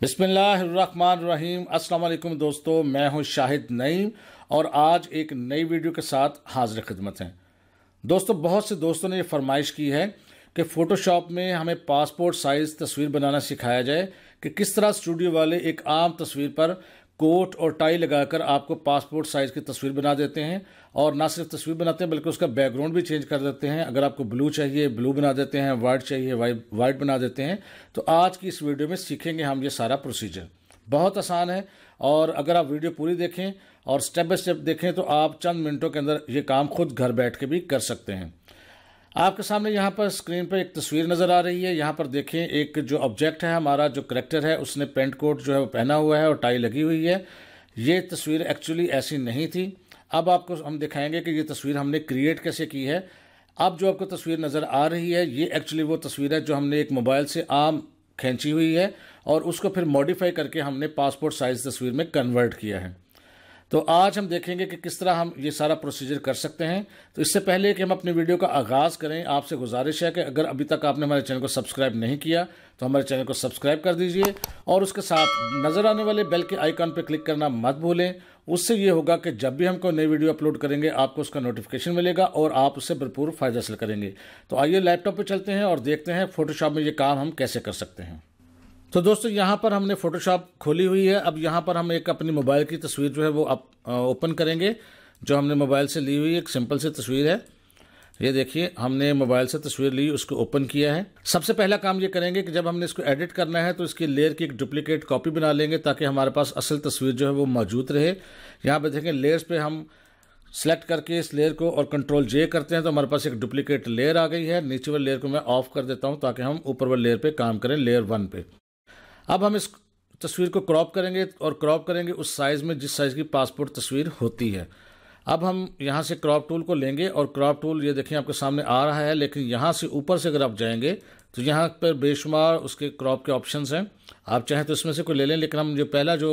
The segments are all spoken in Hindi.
बिस्मिल्लाहिर्रहमानिर्रहीम अस्सलाम वालेकुम दोस्तों मैं हूं शाहिद नईम और आज एक नई वीडियो के साथ हाजिर खिदमत हैं दोस्तों बहुत से दोस्तों ने ये फरमाइश की है कि फ़ोटोशॉप में हमें पासपोर्ट साइज़ तस्वीर बनाना सिखाया जाए कि किस तरह स्टूडियो वाले एक आम तस्वीर पर कोट और टाई लगाकर आपको पासपोर्ट साइज़ की तस्वीर बना देते हैं और ना सिर्फ तस्वीर बनाते हैं बल्कि उसका बैकग्राउंड भी चेंज कर देते हैं अगर आपको ब्लू चाहिए ब्लू बना देते हैं वाइट चाहिए वाइट बना देते हैं तो आज की इस वीडियो में सीखेंगे हम ये सारा प्रोसीजर बहुत आसान है और अगर आप वीडियो पूरी देखें और स्टेप बाय स्टेप देखें तो आप चंद मिनटों के अंदर ये काम खुद घर बैठ के भी कर सकते हैं आपके सामने यहाँ पर स्क्रीन पर एक तस्वीर नज़र आ रही है यहाँ पर देखें एक जो ऑब्जेक्ट है हमारा जो करेक्टर है उसने पेंट कोट जो है वो पहना हुआ है और टाई लगी हुई है ये तस्वीर एक्चुअली ऐसी नहीं थी अब आपको हम दिखाएंगे कि ये तस्वीर हमने क्रिएट कैसे की है अब जो आपको तस्वीर नज़र आ रही है ये एक्चुअली वो तस्वीर है जो हमने एक मोबाइल से आम खींची हुई है और उसको फिर मॉडिफाई करके हमने पासपोर्ट साइज़ तस्वीर में कन्वर्ट किया है तो आज हम देखेंगे कि किस तरह हम ये सारा प्रोसीजर कर सकते हैं तो इससे पहले कि हम अपनी वीडियो का आगाज़ करें आपसे गुजारिश है कि अगर अभी तक आपने हमारे चैनल को सब्सक्राइब नहीं किया तो हमारे चैनल को सब्सक्राइब कर दीजिए और उसके साथ नज़र आने वाले बेल के आइकॉन पर क्लिक करना मत भूलें उससे ये होगा कि जब भी हम कोई नई वीडियो अपलोड करेंगे आपको उसका नोटिफिकेशन मिलेगा और आप उससे भरपूर फ़ायदा हासिल करेंगे तो आइए लैपटॉप पर चलते हैं और देखते हैं फोटोशॉप में ये काम हम कैसे कर सकते हैं तो दोस्तों यहाँ पर हमने फोटोशॉप खोली हुई है अब यहाँ पर हम एक अपनी मोबाइल की तस्वीर जो है वो अप, ओपन करेंगे जो हमने मोबाइल से ली हुई एक सिंपल सी तस्वीर है ये देखिए हमने मोबाइल से तस्वीर ली उसको ओपन किया है सबसे पहला काम ये करेंगे कि जब हमने इसको एडिट करना है तो इसकी लेयर की एक डुप्लीकेट कॉपी बना लेंगे ताकि हमारे पास असल तस्वीर जो है वो मौजूद रहे यहाँ पर देखें लेयर्स पर हम सेलेक्ट करके इस लेयर को और कंट्रोल जे करते हैं तो हमारे पास एक डुप्लीकेट लेयर आ गई है नीचे वाले लेयर को मैं ऑफ कर देता हूँ ताकि हम ऊपर वाले लेयर पर काम करें लेयर वन पे अब हम इस तस्वीर को क्रॉप करेंगे और क्रॉप करेंगे उस साइज़ में जिस साइज़ की पासपोर्ट तस्वीर होती है अब हम यहाँ से क्रॉप टूल को लेंगे और क्रॉप टूल ये देखिए आपके सामने आ रहा है लेकिन यहाँ से ऊपर से अगर आप जाएंगे तो यहाँ पर बेशुमार उसके क्रॉप के ऑप्शन हैं आप चाहें तो इसमें से कोई ले लें लेकिन हम जो पहला जो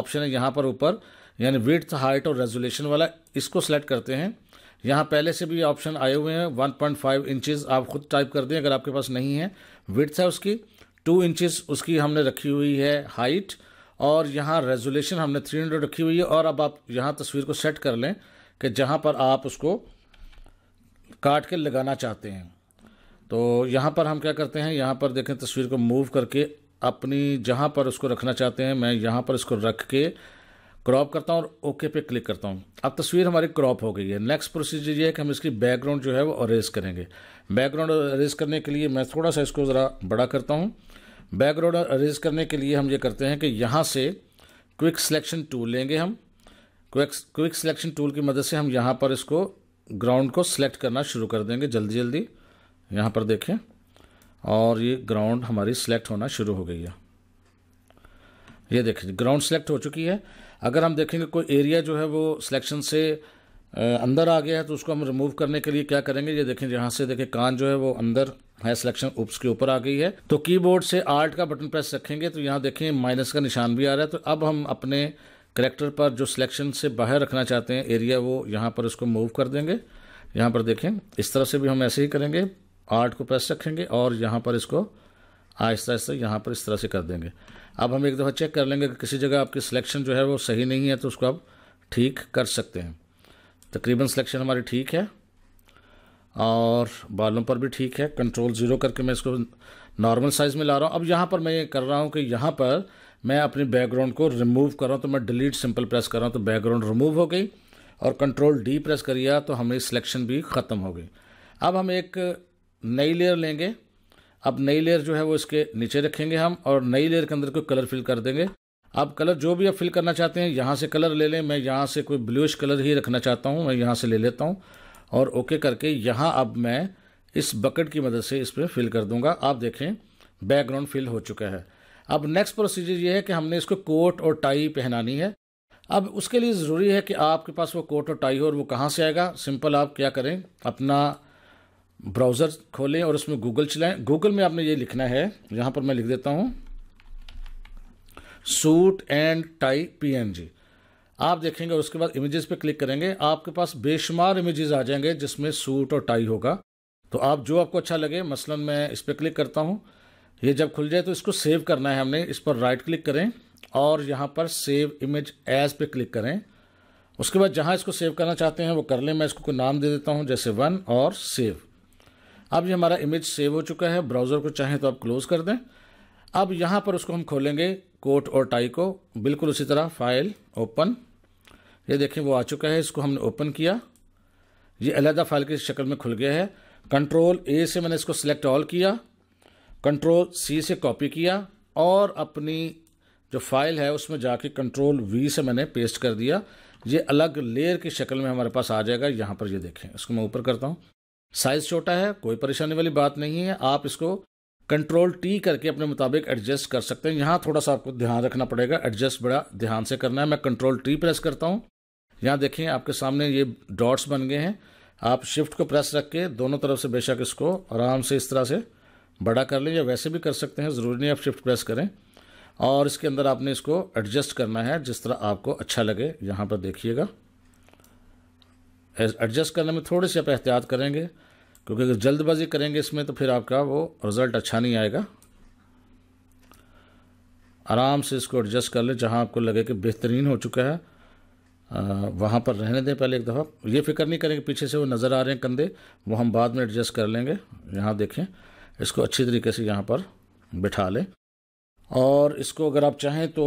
ऑप्शन है यहाँ पर ऊपर यानी विथ हाइट और रेजोल्यूशन वाला इसको सेलेक्ट करते हैं यहाँ पहले से भी ऑप्शन आए हुए हैं वन पॉइंट आप खुद टाइप कर दें अगर आपके पास नहीं है विथ है उसकी टू इंचेस उसकी हमने रखी हुई है हाइट और यहाँ रेजोल्यूशन हमने थ्री हंड्रेड रखी हुई है और अब आप यहाँ तस्वीर को सेट कर लें कि जहाँ पर आप उसको काट के लगाना चाहते हैं तो यहाँ पर हम क्या करते हैं यहाँ पर देखें तस्वीर को मूव करके अपनी जहाँ पर उसको रखना चाहते हैं मैं यहाँ पर इसको रख के क्रॉप करता हूँ और ओके पे क्लिक करता हूँ अब तस्वीर हमारी क्रॉप हो गई है नेक्स्ट प्रोसीजर ये है कि हम इसकी बैकग्राउंड जो है वो अरेज करेंगे बैकग्राउंड अरेज करने के लिए मैं थोड़ा सा इसको ज़रा बड़ा करता हूँ बैकग्राउंड अरेज करने के लिए हम ये करते हैं कि यहाँ से क्विक सिलेक्शन टूल लेंगे हम क्विक क्विक सिलेक्शन टूल की मदद से हम यहाँ पर इसको ग्राउंड को सिलेक्ट करना शुरू कर देंगे जल्दी जल्दी यहाँ पर देखें और ये ग्राउंड हमारी सिलेक्ट होना शुरू हो गई है ये देखिए ग्राउंड सेलेक्ट हो चुकी है अगर हम देखेंगे कोई एरिया जो है वो सिलेक्शन से अंदर आ गया है तो उसको हम रिमूव करने के लिए क्या करेंगे ये देखें यहाँ से देखें कान जो है वो अंदर है सिलेक्शन उप्स के ऊपर आ गई है तो कीबोर्ड से आर्ट का बटन प्रेस रखेंगे तो यहाँ देखें माइनस का निशान भी आ रहा है तो अब हम अपने करेक्टर पर जो सिलेक्शन से बाहर रखना चाहते हैं एरिया वो यहाँ पर उसको मूव कर देंगे यहाँ पर देखें इस तरह से भी हम ऐसे ही करेंगे आर्ट को प्रेस रखेंगे और यहाँ पर इसको आहिस्ता आहिस्ता यहाँ पर इस तरह से कर देंगे अब हम एक दफ़ा चेक कर लेंगे कि किसी जगह आपकी सिलेक्शन जो है वो सही नहीं है तो उसको आप ठीक कर सकते हैं तकरीबन सिलेक्शन हमारी ठीक है और बालों पर भी ठीक है कंट्रोल ज़ीरो करके मैं इसको नॉर्मल साइज़ में ला रहा हूँ अब यहाँ पर मैं ये कर रहा हूँ कि यहाँ पर मैं अपने बैकग्राउंड को रिमूव कर रहा हूँ तो मैं डिलीट सिंपल प्रेस कर रहा हूँ तो बैकग्राउंड रिमूव हो गई और कंट्रोल डी प्रेस करिए तो हमारी सिलेक्शन भी ख़त्म हो गई अब हम एक नई लेयर लेंगे अब नई लेयर जो है वो इसके नीचे रखेंगे हम और नई लेयर के अंदर कोई कलर फिल कर देंगे आप कलर जो भी आप फिल करना चाहते हैं यहाँ से कलर ले लें मैं यहाँ से कोई ब्लूश कलर ही रखना चाहता हूँ मैं यहाँ से ले लेता हूँ और ओके करके यहाँ अब मैं इस बकेट की मदद से इस पर फिल कर दूंगा आप देखें बैकग्राउंड फिल हो चुका है अब नेक्स्ट प्रोसीजर ये है कि हमने इसको कोट और टाई पहनानी है अब उसके लिए ज़रूरी है कि आपके पास वो कोट और टाई हो और वो कहाँ से आएगा सिंपल आप क्या करें अपना ब्राउज़र खोलें और उसमें गूगल चलाएं गूगल में आपने ये लिखना है यहाँ पर मैं लिख देता हूँ सूट एंड टाई पीएनजी आप देखेंगे उसके बाद इमेजेस पे क्लिक करेंगे आपके पास बेशुमार इमेजेस आ जाएंगे जिसमें सूट और टाई होगा तो आप जो आपको अच्छा लगे मसलन मैं इस पर क्लिक करता हूँ ये जब खुल जाए तो इसको सेव करना है हमने इस पर राइट क्लिक करें और यहाँ पर सेव इमेज एज पे क्लिक करें उसके बाद जहाँ इसको सेव करना चाहते हैं वो कर लें मैं इसको कोई नाम दे देता हूँ जैसे वन और सेव अब ये हमारा इमेज सेव हो चुका है ब्राउज़र को चाहें तो आप क्लोज़ कर दें अब यहाँ पर उसको हम खोलेंगे कोट और टाई को बिल्कुल उसी तरह फाइल ओपन ये देखें वो आ चुका है इसको हमने ओपन किया ये अलहदा फाइल की शक्ल में खुल गया है कंट्रोल ए से मैंने इसको सिलेक्ट ऑल किया कंट्रोल सी से कॉपी किया और अपनी जो फाइल है उसमें जाके कंट्रोल वी से मैंने पेस्ट कर दिया ये अलग लेयर की शक्ल में हमारे पास आ जाएगा यहाँ पर ये देखें इसको मैं ऊपर करता हूँ साइज़ छोटा है कोई परेशानी वाली बात नहीं है आप इसको कंट्रोल टी करके अपने मुताबिक एडजस्ट कर सकते हैं यहाँ थोड़ा सा आपको ध्यान रखना पड़ेगा एडजस्ट बड़ा ध्यान से करना है मैं कंट्रोल टी प्रेस करता हूँ यहाँ देखें आपके सामने ये डॉट्स बन गए हैं आप शिफ्ट को प्रेस रख के दोनों तरफ से बेशक इसको आराम से इस तरह से बड़ा कर लें या वैसे भी कर सकते हैं ज़रूरी नहीं आप शिफ्ट प्रेस करें और इसके अंदर आपने इसको एडजस्ट करना है जिस तरह आपको अच्छा लगे यहाँ पर देखिएगा एडजस्ट करने में थोड़ी सी आप एहतियात करेंगे क्योंकि अगर जल्दबाजी करेंगे इसमें तो फिर आपका वो रिज़ल्ट अच्छा नहीं आएगा आराम से इसको एडजस्ट कर लें जहाँ आपको लगे कि बेहतरीन हो चुका है आ, वहाँ पर रहने दें पहले एक दफ़ा ये फिक्र नहीं करें कि पीछे से वो नज़र आ रहे हैं कंधे वो हम बाद में एडजस्ट कर लेंगे यहाँ देखें इसको अच्छी तरीके से यहाँ पर बिठा लें और इसको अगर आप चाहें तो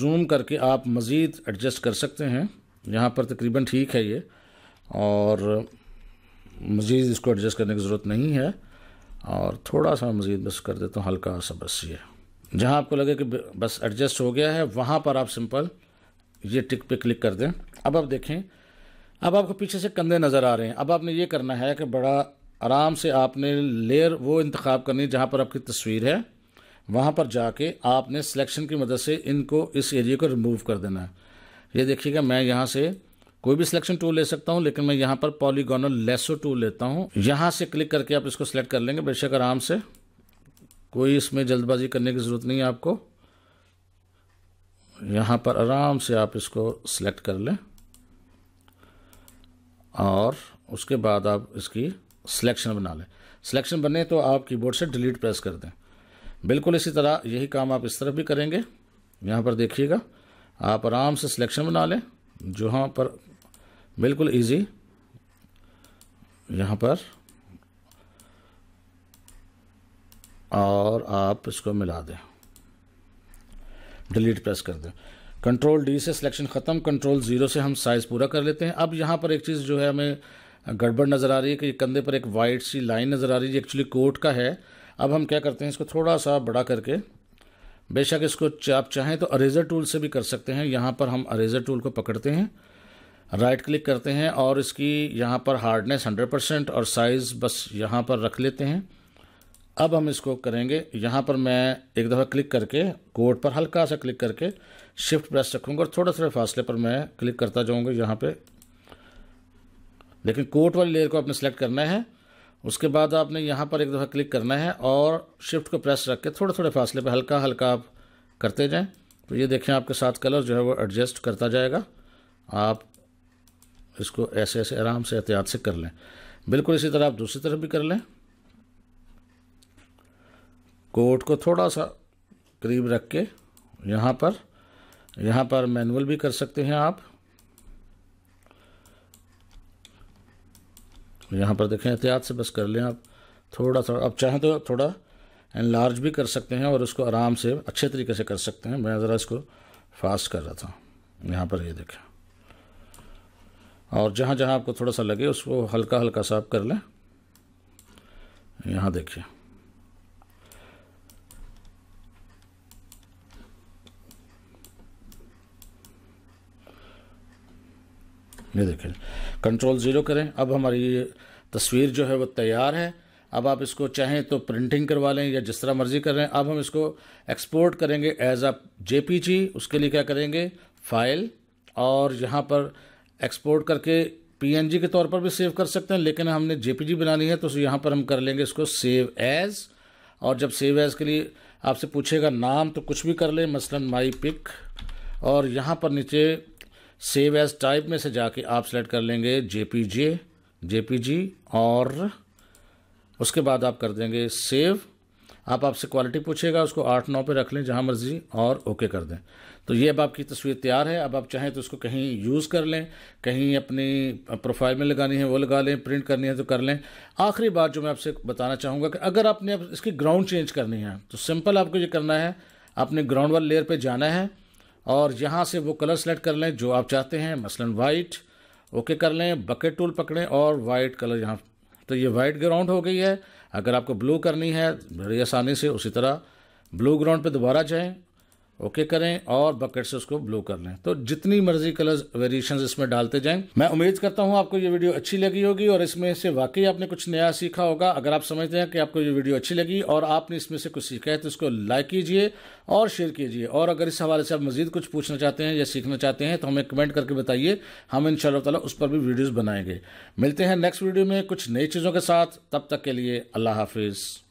जूम करके आप मज़ीद एडजस्ट कर सकते हैं यहाँ पर तकरीबन ठीक है ये और मज़ीद इसको एडजस्ट करने की ज़रूरत नहीं है और थोड़ा सा मज़ीद बस कर देता हूँ हल्का सा बस ये जहाँ आपको लगे कि बस एडजस्ट हो गया है वहाँ पर आप सिंपल ये टिक पे क्लिक कर दें अब आप देखें अब आपको पीछे से कंधे नज़र आ रहे हैं अब आपने ये करना है कि बड़ा आराम से आपने लेयर वो इंतखब करनी जहाँ पर आपकी तस्वीर है वहाँ पर जाके आपने सिलेक्शन की मदद से इनको इस एरिए को रिमूव कर देना है ये देखिएगा मैं यहाँ से कोई भी सिलेक्शन टूल ले सकता हूँ लेकिन मैं यहाँ पर पॉलीगोनल लेसो टूल लेता हूँ यहाँ से क्लिक करके आप इसको सिलेक्ट कर लेंगे बेशक आराम से कोई इसमें जल्दबाजी करने की ज़रूरत नहीं है आपको यहाँ पर आराम से आप इसको सिलेक्ट कर लें और उसके बाद आप इसकी सिलेक्शन बना लें सिलेक्शन बने तो आप कीबोर्ड से डिलीट प्रेस कर दें बिल्कुल इसी तरह यही काम आप इस तरफ भी करेंगे यहाँ पर देखिएगा आप आराम से सिलेक्शन बना लें जहाँ पर बिल्कुल इजी यहाँ पर और आप इसको मिला दें डिलीट प्रेस कर दें कंट्रोल डी से सिलेक्शन ख़त्म कंट्रोल ज़ीरो से हम साइज़ पूरा कर लेते हैं अब यहाँ पर एक चीज़ जो है हमें गड़बड़ नज़र आ रही है कि कंधे पर एक वाइट सी लाइन नज़र आ रही है एक्चुअली कोट का है अब हम क्या करते हैं इसको थोड़ा सा बड़ा करके बेशक इसको आप चाहें तो अरेज़र टूल से भी कर सकते हैं यहाँ पर हम अरेज़र टूल को पकड़ते हैं राइट क्लिक करते हैं और इसकी यहाँ पर हार्डनेस 100 परसेंट और साइज़ बस यहाँ पर रख लेते हैं अब हम इसको करेंगे यहाँ पर मैं एक दफ़ा क्लिक करके कोड पर हल्का सा क्लिक करके शिफ्ट प्रेस रखूँगा और थोड़ा थोड़े फासले पर मैं क्लिक करता जाऊँगा यहाँ पर लेकिन कोट वाली लेयर को आपने सेलेक्ट करना है उसके बाद आपने यहाँ पर एक दफ़ा क्लिक करना है और शिफ्ट को प्रेस रख के थोड़े थोड़े फासले पर हल्का हल्का आप करते जाएँ तो ये देखें आपके साथ कलर जो है वो एडजस्ट करता जाएगा आप इसको ऐसे ऐसे आराम से एहतियात से कर लें बिल्कुल इसी तरह आप दूसरी तरफ भी कर लें कोट को थोड़ा सा करीब रख के यहाँ पर यहाँ पर मैनुअल भी कर सकते हैं आप यहाँ पर देखें एहतियात से बस कर लें आप थोड़ा थोड़ा आप चाहें तो थोड़ा लार्ज भी कर सकते हैं और उसको आराम से अच्छे तरीके से कर सकते हैं मैं ज़रा इसको फास्ट कर रहा था यहाँ पर ये यह देखें और जहाँ जहाँ आपको थोड़ा सा लगे उसको हल्का हल्का साफ कर लें यहाँ देखिए ये देखें कंट्रोल ज़ीरो करें अब हमारी तस्वीर जो है वो तैयार है अब आप इसको चाहें तो प्रिंटिंग करवा लें या जिस तरह मर्ज़ी कर रहे हैं अब हम इसको एक्सपोर्ट करेंगे एज अ जेपीजी उसके लिए क्या करेंगे फाइल और यहाँ पर एक्सपोर्ट करके पीएनजी के तौर पर भी सेव कर सकते हैं लेकिन हमने जेपीजी बनानी है तो यहाँ पर हम कर लेंगे इसको सेव एज और जब सेव एज के लिए आपसे पूछेगा नाम तो कुछ भी कर लें मसलन माई पिक और यहाँ पर नीचे सेव एज टाइप में से जाके आप सेलेक्ट कर लेंगे जे जेपीजी और उसके बाद आप कर देंगे सेव आप आपसे क्वालिटी पूछेगा उसको आठ नौ पे रख लें जहाँ मर्जी और ओके कर दें तो ये अब आपकी तस्वीर तैयार है अब आप चाहें तो इसको कहीं यूज़ कर लें कहीं अपनी प्रोफाइल में लगानी है वो लगा लें प्रिंट करनी है तो कर लें आखिरी बात जो मैं आपसे बताना चाहूँगा कि अगर आपने इसकी ग्राउंड चेंज करनी है तो सिंपल आपको ये करना है आपने ग्राउंड वाले लेयर पर जाना है और यहाँ से वो कलर सेलेक्ट कर लें जो आप चाहते हैं मसलन वाइट ओके कर लें बकेट टूल पकड़ें और वाइट कलर यहाँ तो ये वाइट ग्राउंड हो गई है अगर आपको ब्लू करनी है बड़ी आसानी से उसी तरह ब्लू ग्राउंड पे दोबारा जाएं ओके okay करें और बकेट से उसको ब्लू कर लें तो जितनी मर्जी कलर्स वेरिएशंस इसमें डालते जाएं मैं उम्मीद करता हूं आपको ये वीडियो अच्छी लगी होगी और इसमें से वाकई आपने कुछ नया सीखा होगा अगर आप समझते हैं कि आपको ये वीडियो अच्छी लगी और आपने इसमें से कुछ सीखा है तो इसको लाइक कीजिए और शेयर कीजिए और अगर इस हवाले से आप मजीद कुछ पूछना चाहते हैं या सीखना चाहते हैं तो हमें कमेंट करके बताइए हम इन ताला उस पर भी वीडियोज़ बनाएंगे मिलते हैं नेक्स्ट वीडियो में कुछ नई चीज़ों के साथ तब तक के लिए अल्लाह हाफिज़